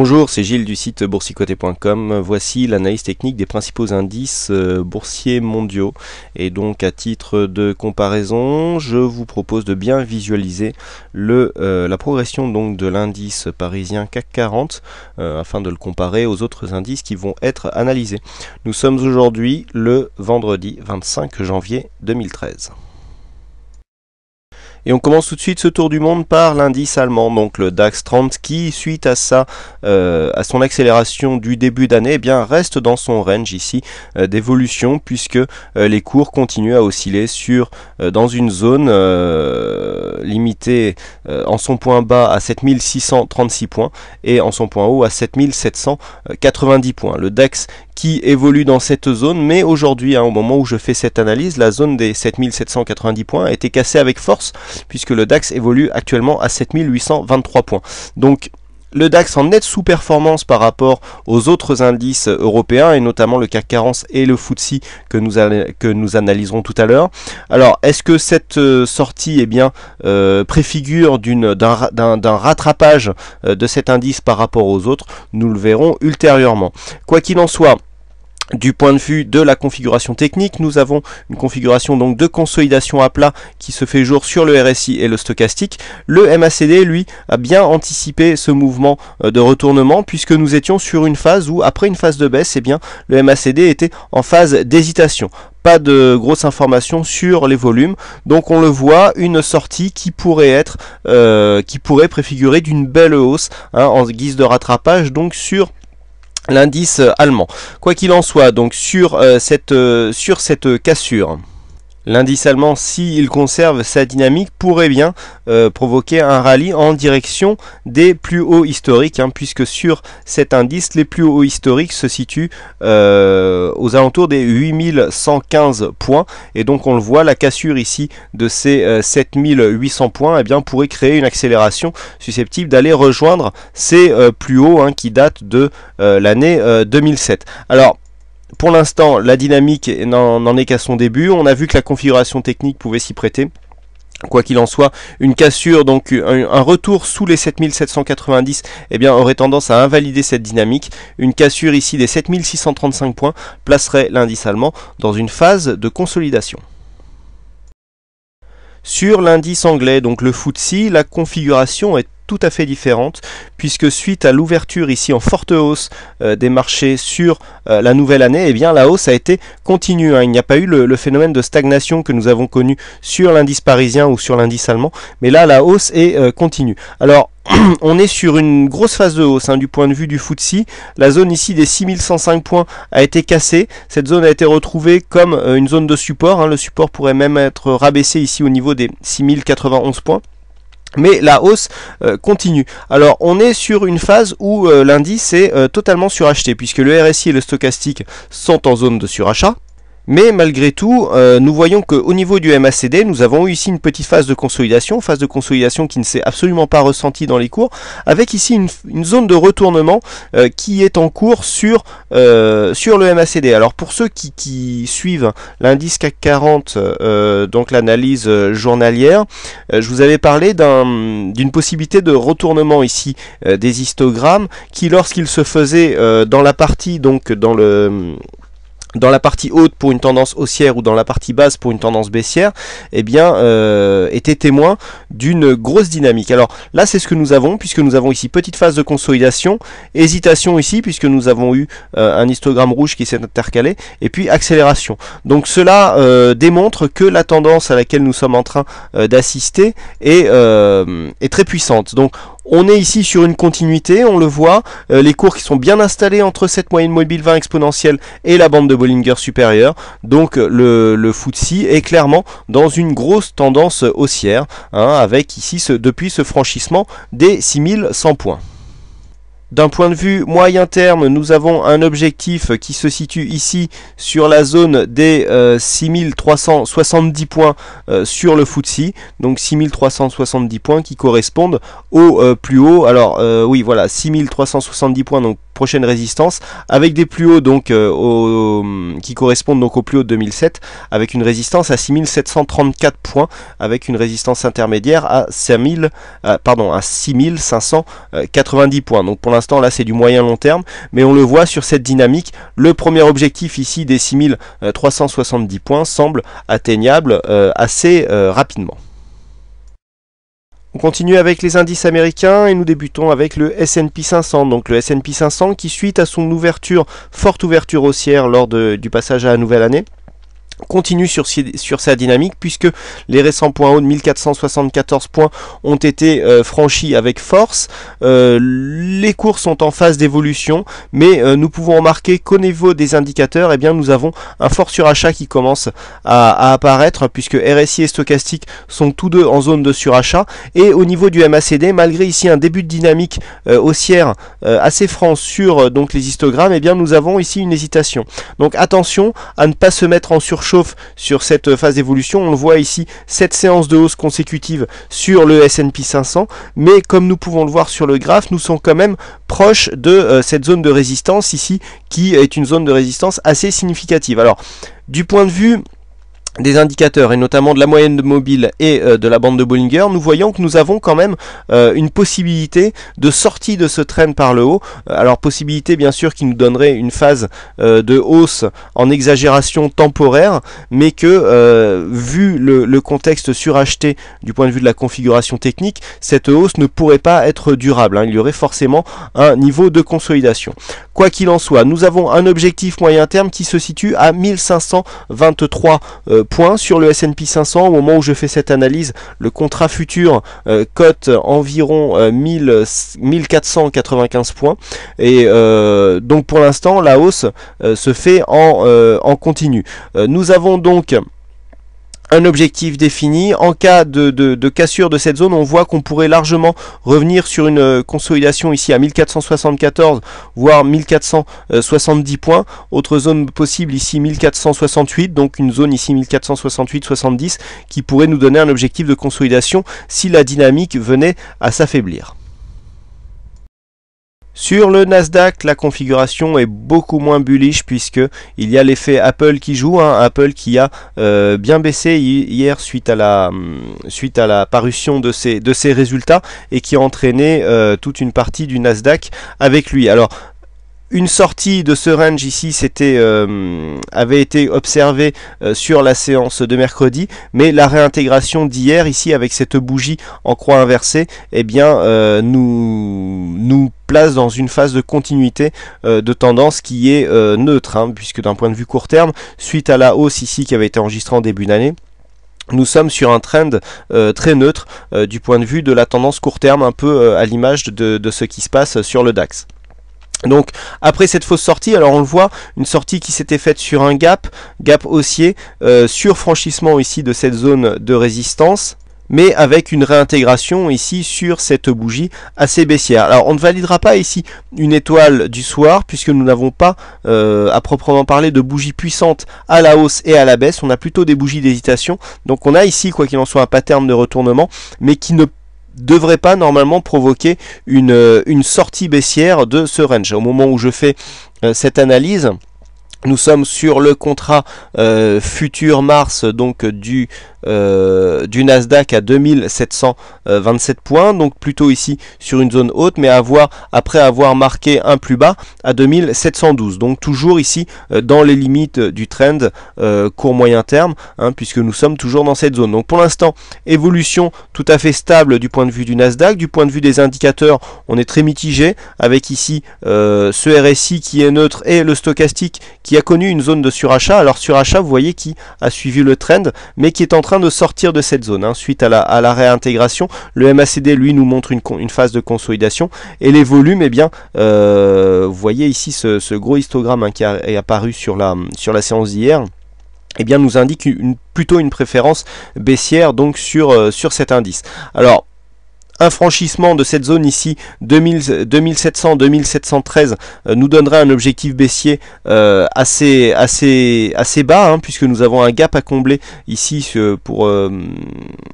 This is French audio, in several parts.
Bonjour, c'est Gilles du site boursicoté.com. Voici l'analyse technique des principaux indices euh, boursiers mondiaux. Et donc à titre de comparaison, je vous propose de bien visualiser le, euh, la progression donc de l'indice parisien CAC 40 euh, afin de le comparer aux autres indices qui vont être analysés. Nous sommes aujourd'hui le vendredi 25 janvier 2013. Et on commence tout de suite ce tour du monde par l'indice allemand, donc le DAX 30, qui suite à ça, euh, à son accélération du début d'année, eh bien reste dans son range ici euh, d'évolution puisque euh, les cours continuent à osciller sur dans une zone limitée en son point bas à 7636 points et en son point haut à 7790 points. Le DAX qui évolue dans cette zone, mais aujourd'hui, hein, au moment où je fais cette analyse, la zone des 7790 points a été cassée avec force, puisque le DAX évolue actuellement à 7823 points. Donc, le DAX en nette sous-performance par rapport aux autres indices européens et notamment le CAC 40 et le FTSE que nous, que nous analyserons tout à l'heure. Alors, est-ce que cette euh, sortie eh bien, euh, préfigure d'un rattrapage euh, de cet indice par rapport aux autres Nous le verrons ultérieurement. Quoi qu'il en soit, du point de vue de la configuration technique, nous avons une configuration donc de consolidation à plat qui se fait jour sur le RSI et le stochastique. Le MACD, lui, a bien anticipé ce mouvement euh, de retournement puisque nous étions sur une phase où, après une phase de baisse, eh bien, le MACD était en phase d'hésitation pas de grosses informations sur les volumes. Donc on le voit, une sortie qui pourrait être, euh, qui pourrait préfigurer d'une belle hausse hein, en guise de rattrapage donc sur l'indice allemand. Quoi qu'il en soit, donc sur, euh, cette, euh, sur cette cassure. L'indice allemand, s'il conserve sa dynamique, pourrait bien euh, provoquer un rallye en direction des plus hauts historiques, hein, puisque sur cet indice, les plus hauts historiques se situent euh, aux alentours des 8115 points. Et donc on le voit, la cassure ici de ces 7800 euh, points et eh bien, pourrait créer une accélération susceptible d'aller rejoindre ces plus hauts hein, qui datent de l'année 2007. Alors, pour l'instant, la dynamique n'en est qu'à son début. On a vu que la configuration technique pouvait s'y prêter. Quoi qu'il en soit, une cassure, donc un, retour sous les 7790, eh bien, aurait tendance à invalider cette dynamique. Une cassure ici des 7635 points placerait l'indice allemand dans une phase de consolidation. Sur l'indice anglais, donc le FTSE, la configuration est tout à fait différente, puisque suite à l'ouverture ici en forte hausse euh, des marchés sur euh, la nouvelle année, eh bien la hausse a été continue. Hein. Il n'y a pas eu le, phénomène de stagnation que nous avons connu sur l'indice parisien ou sur l'indice allemand, mais là la hausse est euh, continue. Alors on est sur une grosse phase de hausse hein, du point de vue du FTSE. La zone ici des 6105 points a été cassée. Cette zone a été retrouvée comme une zone de support. Hein. Le support pourrait même être rabaissé ici au niveau des 6091 points mais la hausse euh, continue. Alors on est sur une phase où euh, l'indice est euh, totalement suracheté puisque le RSI et le stochastique sont en zone de surachat. Mais malgré tout, euh, nous voyons qu'au niveau du MACD, nous avons eu ici une petite phase de consolidation, phase de consolidation qui ne s'est absolument pas ressentie dans les cours, avec ici une, zone de retournement euh, qui est en cours sur, euh, sur le MACD. Alors pour ceux qui, qui suivent l'indice CAC 40, donc l'analyse journalière, je vous avais parlé d'une possibilité de retournement ici des histogrammes qui lorsqu'ils se faisaient dans la partie, donc dans le dans la partie haute pour une tendance haussière ou dans la partie basse pour une tendance baissière, eh bien, euh, était témoin d'une grosse dynamique. Alors là, c'est ce que nous avons, puisque nous avons ici petite phase de consolidation, hésitation ici, puisque nous avons eu euh, un histogramme rouge qui s'est intercalé, et puis accélération. Donc cela euh, démontre que la tendance à laquelle nous sommes en train d'assister est, est très puissante. Donc on est ici sur une continuité, on le voit, euh, les cours qui sont bien installés entre cette moyenne mobile 20 exponentielle et la bande de Bollinger supérieure, donc le, le FTSE est clairement dans une grosse tendance haussière, hein, avec ici ce, depuis ce franchissement des 6100 points. D'un point de vue moyen terme, nous avons un objectif qui se situe ici sur la zone des 6370 euh, points euh, sur le FTSE, donc 6370 points qui correspondent au euh, plus haut. Alors oui, voilà, 6370 points, donc prochaine résistance avec des plus hauts donc euh, qui correspondent donc au plus haut de 2007 avec une résistance à 6734 points avec une résistance intermédiaire à 5000 euh, pardon à 6590 euh, points. Donc pour l'instant là c'est du moyen long terme mais on le voit sur cette dynamique le premier objectif ici des 6370 points semble atteignable assez rapidement. On continue avec les indices américains et nous débutons avec le S&P 500. Donc le S&P 500 qui suite à son ouverture, forte ouverture haussière lors du passage à la nouvelle année, continue sur, sur, sa dynamique puisque les récents points hauts de 1474 points ont été euh, franchis avec force. Euh, les cours sont en phase d'évolution, mais euh, nous pouvons remarquer qu'au niveau des indicateurs, eh bien, nous avons un fort surachat qui commence à, apparaître puisque RSI et stochastique sont tous deux en zone de surachat. Et au niveau du MACD, malgré ici un début de dynamique haussière assez franc sur donc les histogrammes, eh bien, nous avons ici une hésitation. Donc attention à ne pas se mettre en surchauffe sur cette phase d'évolution. On le voit ici, cette séance de hausse consécutive sur le S&P 500, mais comme nous pouvons le voir sur le graphe, nous sommes quand même proches de euh, cette zone de résistance ici, qui est une zone de résistance assez significative. Alors, du point de vue des indicateurs et notamment de la moyenne mobile et euh, de la bande de Bollinger, nous voyons que nous avons quand même euh, une possibilité de sortie de ce train par le haut. Euh, alors possibilité bien sûr qui nous donnerait une phase de hausse en exagération temporaire, mais que vu le, le, contexte suracheté du point de vue de la configuration technique, cette hausse ne pourrait pas être durable. Hein. Il y aurait forcément un niveau de consolidation. Quoi qu'il en soit, nous avons un objectif moyen terme qui se situe à 1523 points sur le S&P 500 au moment où je fais cette analyse. Le contrat futur euh, cote environ 1495 euh, points et euh, donc pour l'instant la hausse se fait en, en continu. nous avons donc un objectif défini. En cas de, de, de, cassure de cette zone, on voit qu'on pourrait largement revenir sur une euh, consolidation ici à 1474, voire 1470 points. Autre zone possible ici 1468, donc une zone ici 1468-70 qui pourrait nous donner un objectif de consolidation si la dynamique venait à s'affaiblir. Sur le Nasdaq, la configuration est beaucoup moins bullish puisque il y a l'effet Apple qui joue, hein, Apple qui a euh, bien baissé hier suite à la mm, suite à la parution de ses de ses résultats et qui a entraîné euh, toute une partie du Nasdaq avec lui. Alors une sortie de ce range ici c'était euh, avait été observée euh, sur la séance de mercredi, mais la réintégration d'hier ici avec cette bougie en croix inversée, eh bien euh, nous nous place dans une phase de continuité de tendance qui est neutre, hein, puisque d'un point de vue court terme, suite à la hausse ici qui avait été enregistrée en début d'année, nous sommes sur un trend très neutre du point de vue de la tendance court terme, un peu à l'image de ce qui se passe sur le DAX. Donc après cette fausse sortie, alors on le voit, une sortie qui s'était faite sur un gap, gap haussier, euh, sur franchissement ici de cette zone de résistance mais avec une réintégration ici sur cette bougie assez baissière. Alors on ne validera pas ici une étoile du soir puisque nous n'avons pas euh, à proprement parler de bougies puissantes à la hausse et à la baisse, on a plutôt des bougies d'hésitation. Donc on a ici quoi qu'il en soit un pattern de retournement mais qui ne devrait pas normalement provoquer une, euh, une sortie baissière de ce range. Au moment où je fais euh, cette analyse, nous sommes sur le contrat euh, futur mars donc du euh, du Nasdaq à 2727 points, donc plutôt ici sur une zone haute, mais avoir, après avoir marqué un plus bas à 2712, donc toujours ici euh, dans les limites euh, du trend court-moyen terme, hein, puisque nous sommes toujours dans cette zone. Donc pour l'instant, évolution tout à fait stable du point de vue du Nasdaq, du point de vue des indicateurs, on est très mitigé, avec ici ce RSI qui est neutre et le stochastique qui a connu une zone de surachat, alors surachat vous voyez qui a suivi le trend, mais qui est en train train de sortir de cette zone. Hein. Suite à la, réintégration, le MACD, lui, nous montre une, phase de consolidation. Et les volumes, eh bien, euh, vous voyez ici ce, gros histogramme hein, qui est apparu sur la, sur la séance d'hier. Eh bien, nous indique une, plutôt une préférence baissière donc sur, euh, sur cet indice. Alors, un franchissement de cette zone ici, 2700, 2713, euh, nous donnerait un objectif baissier euh, assez, assez, assez bas, hein, puisque nous avons un gap à combler ici euh, pour,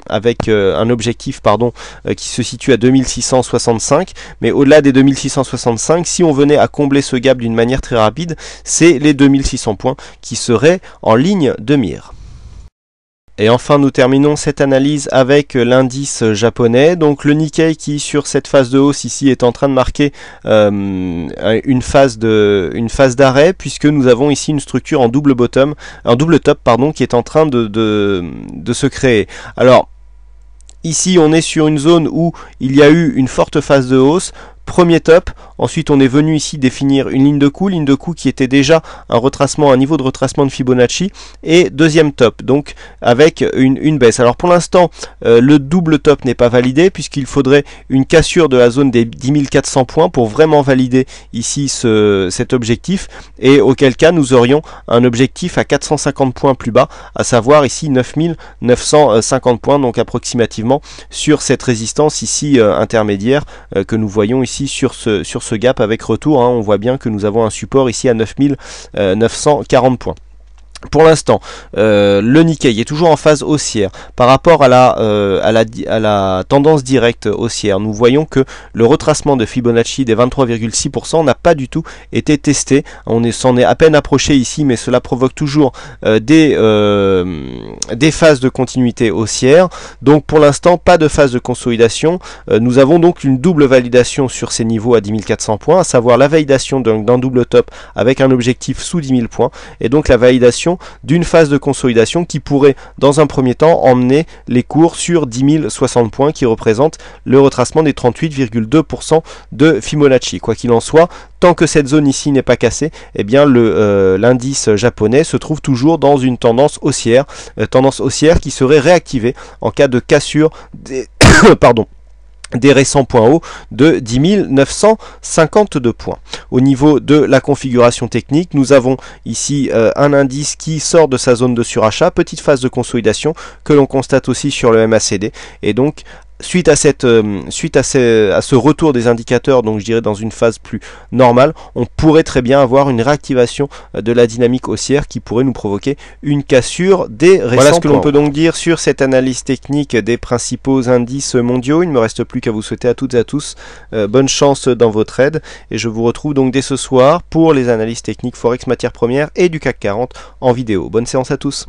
avec un objectif pardon, qui se situe à 2665. Mais au-delà des 2665, si on venait à combler ce gap d'une manière très rapide, c'est les 2600 points qui seraient en ligne de mire. Et enfin, nous terminons cette analyse avec l'indice japonais. Donc le Nikkei qui sur cette phase de hausse ici est en train de marquer euh, une phase d'arrêt puisque nous avons ici une structure en double bottom, un double top pardon, qui est en train de, de se créer. Alors ici, on est sur une zone où il y a eu une forte phase de hausse, premier top. Ensuite, on est venu ici définir une ligne de coup, ligne de coup qui était déjà un retracement, un niveau de retracement de Fibonacci, et deuxième top, donc avec une, une baisse. Alors pour l'instant, euh, le double top n'est pas validé, puisqu'il faudrait une cassure de la zone des 10 400 points pour vraiment valider ici ce, cet objectif, et auquel cas nous aurions un objectif à 450 points plus bas, à savoir ici 9950 points, donc approximativement sur cette résistance ici euh, intermédiaire euh, que nous voyons ici sur ce, sur ce gap avec retour. Hein. On voit bien que nous avons un support ici à 9940 euh, points pour l'instant, euh, le Nikkei est toujours en phase haussière. Par rapport euh, à la, tendance directe haussière, nous voyons que le retracement de Fibonacci des 23,6% n'a pas du tout été testé. On s'en est, à peine approché ici, mais cela provoque toujours euh, des, des phases de continuité haussière. Donc pour l'instant, pas de phase de consolidation. nous avons donc une double validation sur ces niveaux à 10 400 points, à savoir la validation d'un double top avec un objectif sous 10 000 points, et donc la validation d'une phase de consolidation qui pourrait dans un premier temps emmener les cours sur 10 060 points qui représente le retracement des 38,2% de Fibonacci. Quoi qu'il en soit, tant que cette zone ici n'est pas cassée, eh bien euh, l'indice japonais se trouve toujours dans une tendance haussière, euh, tendance haussière qui serait réactivée en cas de cassure des... pardon des récents points hauts de 10 952 points. Au niveau de la configuration technique, nous avons ici euh, un indice qui sort de sa zone de surachat, petite phase de consolidation que l'on constate aussi sur le MACD et donc suite à cette euh, suite à ce, retour des indicateurs, donc je dirais dans une phase plus normale, on pourrait très bien avoir une réactivation euh, de la dynamique haussière qui pourrait nous provoquer une cassure des récents Voilà ce que l'on peut donc dire sur cette analyse technique des principaux indices mondiaux. Il ne me reste plus qu'à vous souhaiter à toutes et à tous euh, bonne chance dans votre aide. et je vous retrouve donc dès ce soir pour les analyses techniques Forex matières premières et du CAC 40 en vidéo. Bonne séance à tous.